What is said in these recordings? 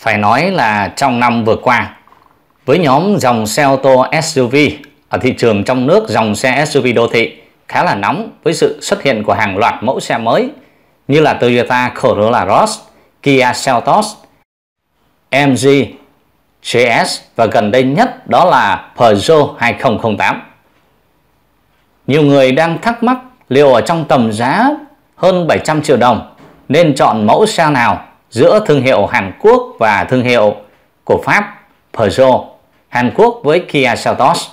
phải nói là trong năm vừa qua với nhóm dòng xe ô tô SUV ở thị trường trong nước dòng xe SUV đô thị khá là nóng với sự xuất hiện của hàng loạt mẫu xe mới như là Toyota Corolla Cross, Kia Seltos, MG, JS và gần đây nhất đó là Peugeot 2008. Nhiều người đang thắc mắc liệu ở trong tầm giá hơn 700 triệu đồng nên chọn mẫu xe nào giữa thương hiệu Hàn Quốc và thương hiệu của Pháp Peugeot Hàn Quốc với Kia Seltos.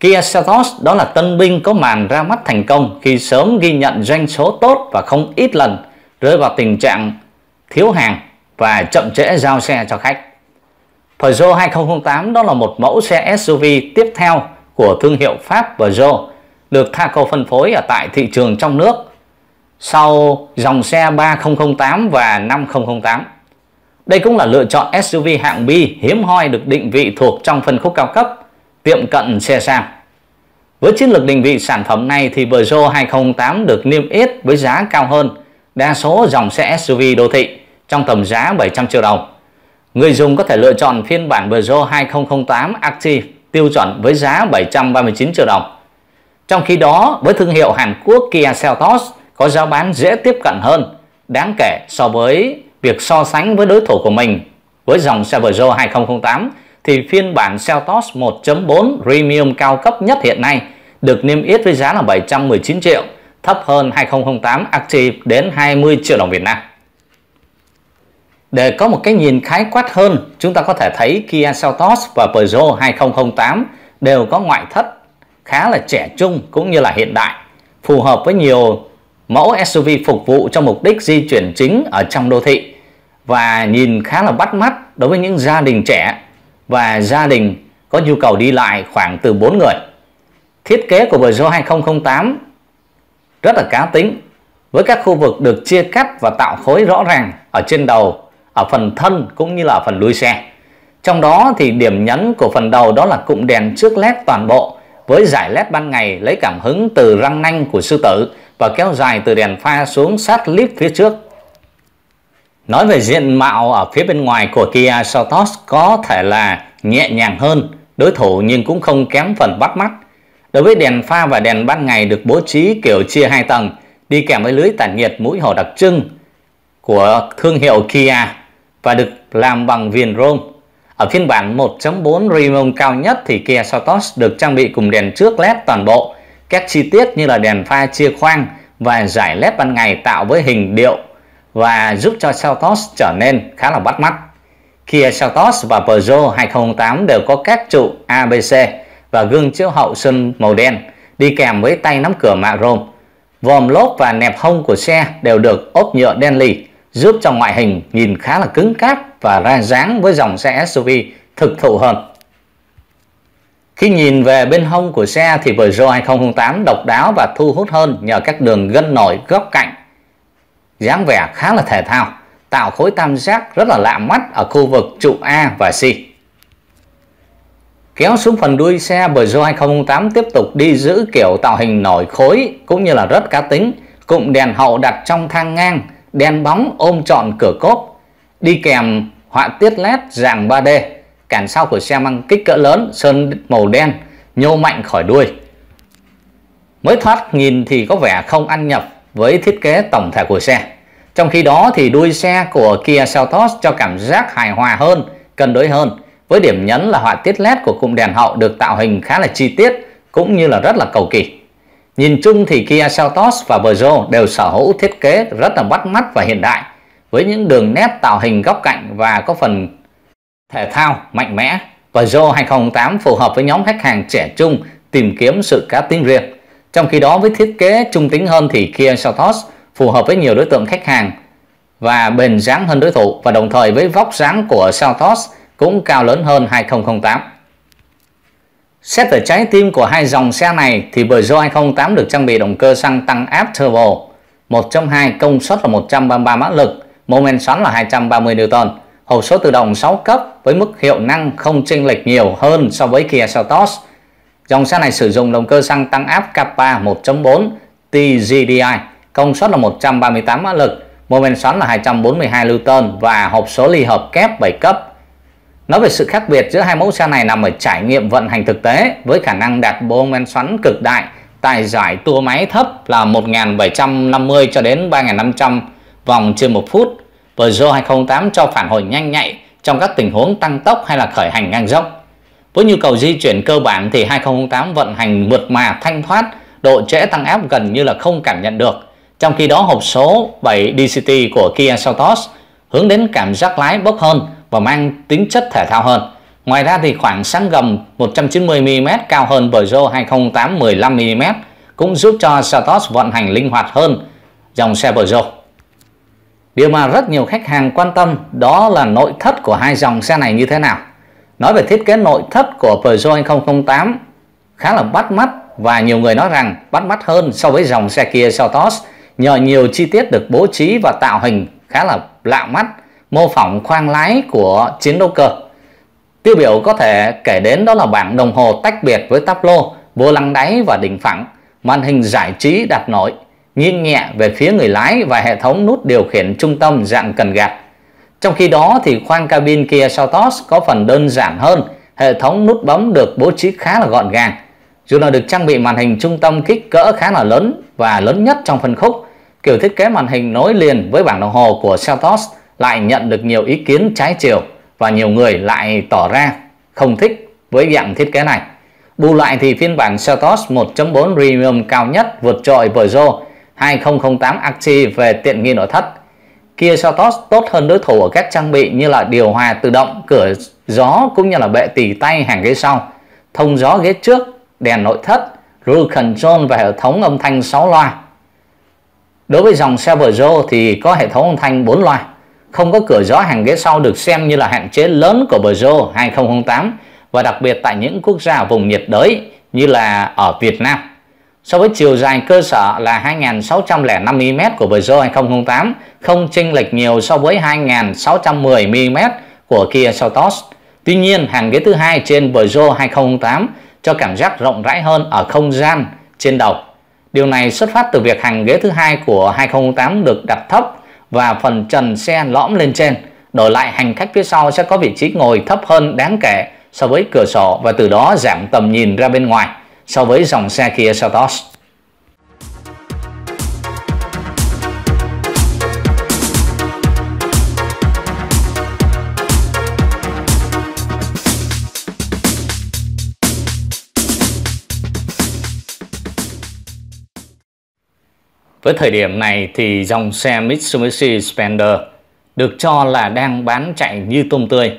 Kia Seltos đó là tân binh có màn ra mắt thành công khi sớm ghi nhận doanh số tốt và không ít lần rơi vào tình trạng thiếu hàng và chậm trễ giao xe cho khách. Peugeot 2008 đó là một mẫu xe SUV tiếp theo của thương hiệu Pháp Peugeot được Thaco phân phối ở tại thị trường trong nước sau dòng xe 3008 và 5008. Đây cũng là lựa chọn SUV hạng B hiếm hoi được định vị thuộc trong phân khúc cao cấp, tiệm cận xe sang. Với chiến lược định vị sản phẩm này thì Peugeot 2008 được niêm yết với giá cao hơn đa số dòng xe SUV đô thị trong tầm giá 700 triệu đồng. Người dùng có thể lựa chọn phiên bản Peugeot 2008 Active tiêu chuẩn với giá 739 triệu đồng. Trong khi đó, với thương hiệu Hàn Quốc Kia Seltos có giá bán dễ tiếp cận hơn, đáng kể so với việc so sánh với đối thủ của mình. Với dòng xe Peugeot 2008 thì phiên bản Seltos 1.4 Premium cao cấp nhất hiện nay được niêm yết với giá là 719 triệu, thấp hơn 2008 Active đến 20 triệu đồng Việt Nam. Để có một cái nhìn khái quát hơn, chúng ta có thể thấy Kia Seltos và Peugeot 2008 đều có ngoại thất khá là trẻ trung cũng như là hiện đại, phù hợp với nhiều mẫu SUV phục vụ cho mục đích di chuyển chính ở trong đô thị và nhìn khá là bắt mắt đối với những gia đình trẻ và gia đình có nhu cầu đi lại khoảng từ 4 người. Thiết kế của Peugeot 2008 rất là cá tính với các khu vực được chia cắt và tạo khối rõ ràng ở trên đầu, ở phần thân cũng như là ở phần đuôi xe. Trong đó thì điểm nhấn của phần đầu đó là cụm đèn trước led toàn bộ với giải led ban ngày lấy cảm hứng từ răng nanh của sư tử và kéo dài từ đèn pha xuống sát lít phía trước. Nói về diện mạo ở phía bên ngoài của Kia Seltos có thể là nhẹ nhàng hơn đối thủ nhưng cũng không kém phần bắt mắt. Đối với đèn pha và đèn ban ngày được bố trí kiểu chia hai tầng, đi kèm với lưới tản nhiệt mũi hổ đặc trưng của thương hiệu Kia và được làm bằng viền rôm. Ở phiên bản 1.4 Rimon cao nhất thì Kia Seltos được trang bị cùng đèn trước LED toàn bộ các chi tiết như là đèn pha chia khoang và giải led ban ngày tạo với hình điệu và giúp cho Seltos trở nên khá là bắt mắt. Kia Seltos và Peugeot 2008 đều có các trụ ABC và gương chiếu hậu sơn màu đen đi kèm với tay nắm cửa mạ chrome. Vòm lốp và nẹp hông của xe đều được ốp nhựa đen lì giúp cho ngoại hình nhìn khá là cứng cáp và ra dáng với dòng xe SUV thực thụ hơn. Khi nhìn về bên hông của xe thì Peugeot 2008 độc đáo và thu hút hơn nhờ các đường gân nổi góc cạnh. dáng vẻ khá là thể thao, tạo khối tam giác rất là lạ mắt ở khu vực trụ A và C. Kéo xuống phần đuôi xe, Peugeot 2008 tiếp tục đi giữ kiểu tạo hình nổi khối cũng như là rất cá tính. Cụm đèn hậu đặt trong thang ngang, đèn bóng ôm trọn cửa cốp, đi kèm họa tiết led dạng 3D Cản sau của xe mang kích cỡ lớn, sơn màu đen, nhô mạnh khỏi đuôi. Mới thoát nhìn thì có vẻ không ăn nhập với thiết kế tổng thể của xe. Trong khi đó thì đuôi xe của Kia Seltos cho cảm giác hài hòa hơn, cân đối hơn. Với điểm nhấn là họa tiết LED của cụm đèn hậu được tạo hình khá là chi tiết cũng như là rất là cầu kỳ. Nhìn chung thì Kia Seltos và Peugeot đều sở hữu thiết kế rất là bắt mắt và hiện đại với những đường nét tạo hình góc cạnh và có phần thể thao mạnh mẽ và Joe 2008 phù hợp với nhóm khách hàng trẻ trung tìm kiếm sự cá tính riêng. Trong khi đó với thiết kế trung tính hơn thì Kia Seltos phù hợp với nhiều đối tượng khách hàng và bền dáng hơn đối thủ và đồng thời với vóc dáng của Seltos cũng cao lớn hơn 2008. Xét về trái tim của hai dòng xe này thì Peugeot 2008 được trang bị động cơ xăng tăng áp turbo 1.2 công suất là 133 mã lực, mô men xoắn là 230 Newton hộp số tự động 6 cấp với mức hiệu năng không chênh lệch nhiều hơn so với Kia Seltos. Dòng xe này sử dụng động cơ xăng tăng áp Kappa 1.4 TGDI, công suất là 138 mã lực, mô men xoắn là 242 Newton và hộp số ly hợp kép 7 cấp. Nói về sự khác biệt giữa hai mẫu xe này nằm ở trải nghiệm vận hành thực tế với khả năng đạt mô men xoắn cực đại tại giải tua máy thấp là 1.750 cho đến 3.500 vòng trên 1 phút Peugeot 2008 cho phản hồi nhanh nhạy trong các tình huống tăng tốc hay là khởi hành ngang dốc. Với nhu cầu di chuyển cơ bản thì 2008 vận hành mượt mà thanh thoát, độ trễ tăng áp gần như là không cảm nhận được. Trong khi đó hộp số 7 DCT của Kia Seltos hướng đến cảm giác lái bốc hơn và mang tính chất thể thao hơn. Ngoài ra thì khoảng sáng gầm 190mm cao hơn Peugeot 2008 15mm cũng giúp cho Seltos vận hành linh hoạt hơn dòng xe Peugeot. Điều mà rất nhiều khách hàng quan tâm đó là nội thất của hai dòng xe này như thế nào. Nói về thiết kế nội thất của Peugeot 2008 khá là bắt mắt và nhiều người nói rằng bắt mắt hơn so với dòng xe kia Seltos nhờ nhiều chi tiết được bố trí và tạo hình khá là lạ mắt, mô phỏng khoang lái của chiến đấu cơ. Tiêu biểu có thể kể đến đó là bảng đồng hồ tách biệt với táp lô, vô lăng đáy và đỉnh phẳng, màn hình giải trí đặt nổi nghiêng nhẹ về phía người lái và hệ thống nút điều khiển trung tâm dạng cần gạt. Trong khi đó thì khoang cabin Kia Seltos có phần đơn giản hơn, hệ thống nút bấm được bố trí khá là gọn gàng. Dù là được trang bị màn hình trung tâm kích cỡ khá là lớn và lớn nhất trong phân khúc, kiểu thiết kế màn hình nối liền với bảng đồng hồ của Seltos lại nhận được nhiều ý kiến trái chiều và nhiều người lại tỏ ra không thích với dạng thiết kế này. Bù lại thì phiên bản Seltos 1.4 Premium cao nhất vượt trội Peugeot 2008 Active về tiện nghi nội thất. Kia Sotos tốt hơn đối thủ ở các trang bị như là điều hòa tự động, cửa gió cũng như là bệ tỉ tay hàng ghế sau, thông gió ghế trước, đèn nội thất, cruise control và hệ thống âm thanh 6 loa. Đối với dòng xe Servo thì có hệ thống âm thanh 4 loa, không có cửa gió hàng ghế sau được xem như là hạn chế lớn của Peugeot 2008 và đặc biệt tại những quốc gia vùng nhiệt đới như là ở Việt Nam so với chiều dài cơ sở là 2.605 mm của bờ Peugeot 2008 không chênh lệch nhiều so với 2.610 mm của Kia Seltos. Tuy nhiên, hàng ghế thứ hai trên bờ Peugeot 2008 cho cảm giác rộng rãi hơn ở không gian trên đầu. Điều này xuất phát từ việc hàng ghế thứ hai của 2008 được đặt thấp và phần trần xe lõm lên trên. Đổi lại hành khách phía sau sẽ có vị trí ngồi thấp hơn đáng kể so với cửa sổ và từ đó giảm tầm nhìn ra bên ngoài so với dòng xe Kia Seltos. Với thời điểm này thì dòng xe Mitsubishi Spender được cho là đang bán chạy như tôm tươi,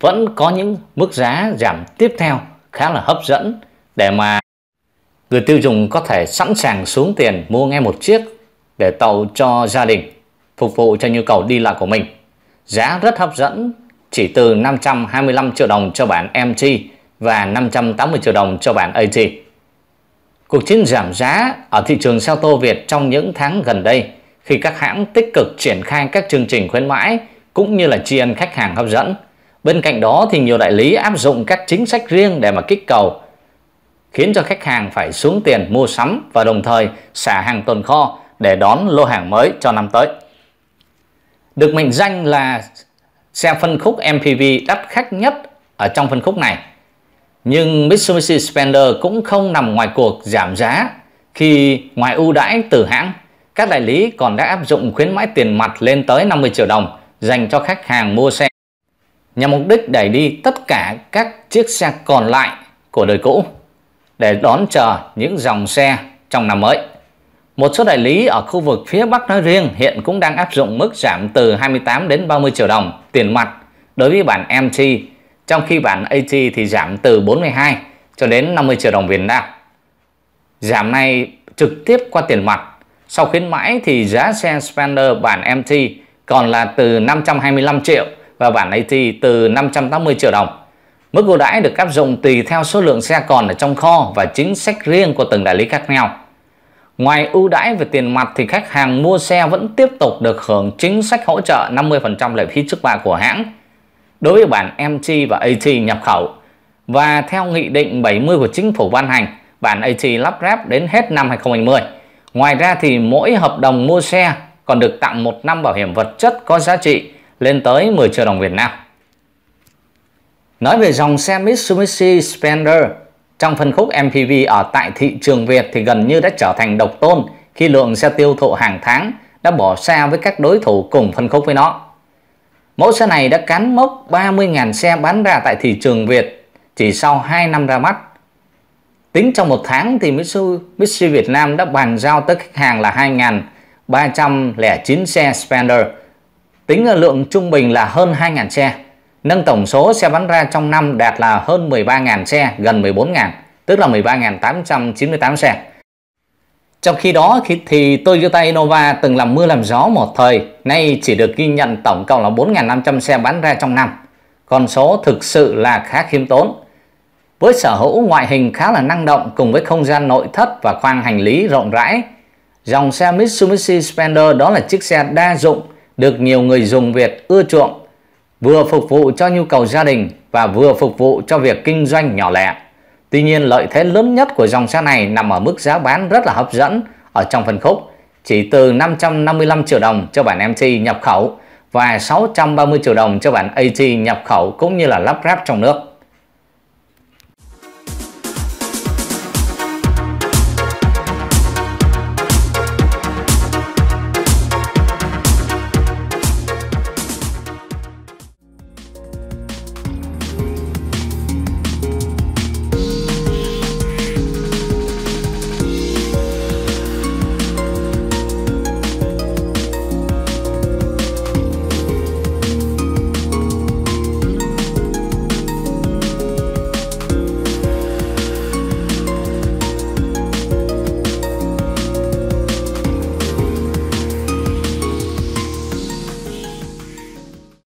vẫn có những mức giá giảm tiếp theo khá là hấp dẫn để mà người tiêu dùng có thể sẵn sàng xuống tiền mua ngay một chiếc để tàu cho gia đình, phục vụ cho nhu cầu đi lại của mình. Giá rất hấp dẫn, chỉ từ 525 triệu đồng cho bản MT và 580 triệu đồng cho bản AT. Cuộc chiến giảm giá ở thị trường xe ô tô Việt trong những tháng gần đây khi các hãng tích cực triển khai các chương trình khuyến mãi cũng như là tri ân khách hàng hấp dẫn. Bên cạnh đó thì nhiều đại lý áp dụng các chính sách riêng để mà kích cầu khiến cho khách hàng phải xuống tiền mua sắm và đồng thời xả hàng tồn kho để đón lô hàng mới cho năm tới. Được mệnh danh là xe phân khúc MPV đắt khách nhất ở trong phân khúc này. Nhưng Mitsubishi Spender cũng không nằm ngoài cuộc giảm giá khi ngoài ưu đãi từ hãng, các đại lý còn đã áp dụng khuyến mãi tiền mặt lên tới 50 triệu đồng dành cho khách hàng mua xe nhằm mục đích đẩy đi tất cả các chiếc xe còn lại của đời cũ để đón chờ những dòng xe trong năm mới. Một số đại lý ở khu vực phía Bắc nói riêng hiện cũng đang áp dụng mức giảm từ 28 đến 30 triệu đồng tiền mặt đối với bản MT, trong khi bản AT thì giảm từ 42 cho đến 50 triệu đồng Việt Nam. Giảm này trực tiếp qua tiền mặt. Sau khuyến mãi thì giá xe Spender bản MT còn là từ 525 triệu và bản AT từ 580 triệu đồng. Mức ưu đãi được áp dụng tùy theo số lượng xe còn ở trong kho và chính sách riêng của từng đại lý khác nhau. Ngoài ưu đãi về tiền mặt thì khách hàng mua xe vẫn tiếp tục được hưởng chính sách hỗ trợ 50% lệ phí trước bạ của hãng đối với bản MT và AT nhập khẩu. Và theo Nghị định 70 của Chính phủ ban hành, bản AT lắp ráp đến hết năm 2020. Ngoài ra thì mỗi hợp đồng mua xe còn được tặng một năm bảo hiểm vật chất có giá trị lên tới 10 triệu đồng Việt Nam. Nói về dòng xe Mitsubishi Spender, trong phân khúc MPV ở tại thị trường Việt thì gần như đã trở thành độc tôn khi lượng xe tiêu thụ hàng tháng đã bỏ xa với các đối thủ cùng phân khúc với nó. Mẫu xe này đã cán mốc 30.000 xe bán ra tại thị trường Việt chỉ sau 2 năm ra mắt. Tính trong một tháng thì Mitsubishi Việt Nam đã bàn giao tới khách hàng là 2.309 xe Spender. Tính lượng trung bình là hơn 2.000 xe nâng tổng số xe bán ra trong năm đạt là hơn 13.000 xe, gần 14.000, tức là 13.898 xe. Trong khi đó thì Toyota Innova từng làm mưa làm gió một thời, nay chỉ được ghi nhận tổng cộng là 4.500 xe bán ra trong năm. Con số thực sự là khá khiêm tốn. Với sở hữu ngoại hình khá là năng động cùng với không gian nội thất và khoang hành lý rộng rãi, dòng xe Mitsubishi Spender đó là chiếc xe đa dụng được nhiều người dùng Việt ưa chuộng vừa phục vụ cho nhu cầu gia đình và vừa phục vụ cho việc kinh doanh nhỏ lẻ. Tuy nhiên lợi thế lớn nhất của dòng xe này nằm ở mức giá bán rất là hấp dẫn ở trong phân khúc chỉ từ 555 triệu đồng cho bản MT nhập khẩu và 630 triệu đồng cho bản AT nhập khẩu cũng như là lắp ráp trong nước.